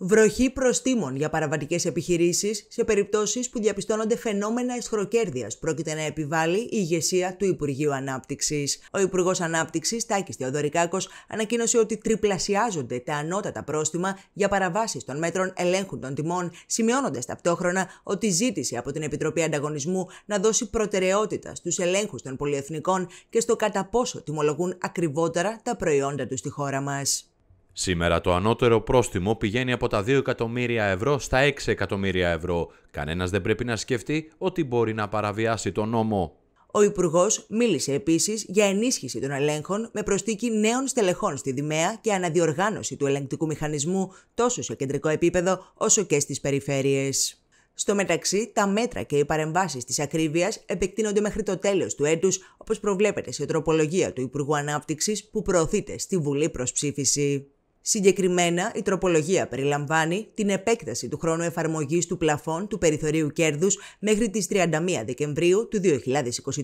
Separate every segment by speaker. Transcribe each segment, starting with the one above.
Speaker 1: Βροχή προστήμων για παραβατικές επιχειρήσεις σε περιπτώσεις που διαπιστώνονται φαινόμενα ισχροκέρδεια πρόκειται να επιβάλλει η ηγεσία του Υπουργείου Ανάπτυξης. Ο Υπουργός Ανάπτυξης, Τάκης Θεοδωρικάκος, ανακοίνωσε ότι τριπλασιάζονται τα ανώτατα πρόστιμα για παραβάσεις των μέτρων ελέγχου των τιμών, σημειώνοντας ταυτόχρονα ότι ζήτησε από την Επιτροπή Ανταγωνισμού να δώσει προτεραιότητα στους ελέγχους των πολιεθνικών και στο κατά πόσο τιμολογούν ακριβότερα τα προϊόντα τους στη χώρα μας.
Speaker 2: Σήμερα το ανώτερο πρόστιμο πηγαίνει από τα 2 εκατομμύρια ευρώ στα 6 εκατομμύρια ευρώ. Κανένας δεν πρέπει να σκεφτεί ότι μπορεί να παραβιάσει τον νόμο.
Speaker 1: Ο Υπουργός μίλησε επίσης για ενίσχυση των ελέγχων με προστίκη νέων στελεχών στη Δημαία και αναδιοργάνωση του ελεγκτικού μηχανισμού τόσο σε κεντρικό επίπεδο όσο και στις περιφέρειες. Στο μεταξύ, τα μέτρα και οι παρεμβάσεις της ακρίβειας επεκτείνονται μέχρι το τέλος του έτους, όπως προβλέπεται σε τροπολογία του Υπουργού Ανάπτυξης που προωθείται στη Βουλή προς ψήφιση. Συγκεκριμένα, η τροπολογία περιλαμβάνει την επέκταση του χρόνου εφαρμογής του πλαφών του περιθωρίου κέρδους μέχρι τις 31 Δεκεμβρίου του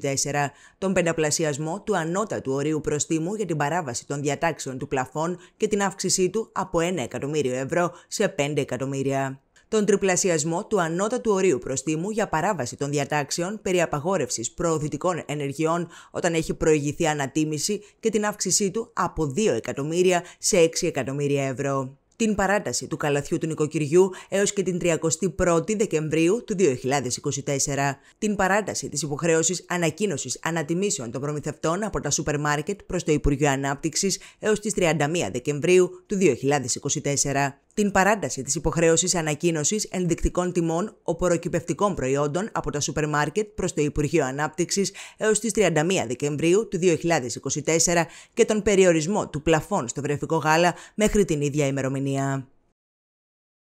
Speaker 1: 2024, τον πενταπλασιασμό του ανώτατου ορίου προστίμου για την παράβαση των διατάξεων του πλαφών και την αύξησή του από 1 εκατομμύριο ευρώ σε 5 εκατομμύρια τον τριπλασιασμό του ανώτατου ορίου προστίμου για παράβαση των διατάξεων περί απαγόρευσης προωθητικών ενεργειών όταν έχει προηγηθεί ανατίμηση και την αύξησή του από 2 εκατομμύρια σε 6 εκατομμύρια ευρώ την παράταση του καλαθιού του νοικοκυριού έως και την 31η Δεκεμβρίου του 2024, την παράταση της υποχρέωσης ανακοίνωσης ανατιμήσεων των προμηθευτών από τα σούπερ μάρκετ προς το Υπουργείο Ανάπτυξης έως τις 31 Δεκεμβρίου του 2024, την παράταση της υποχρέωσης ανακοίνωσης ενδεικτικών τιμών οποροκυπευτικών προϊόντων από τα σούπερ μάρκετ προς το Υπουργείο Ανάπτυξης έως τις 31 Δεκεμβρίου του 2024 και τον περιορισμό του πλαφών στο βρεφικό γάλα μέχρι την ίδια ημερομηνία.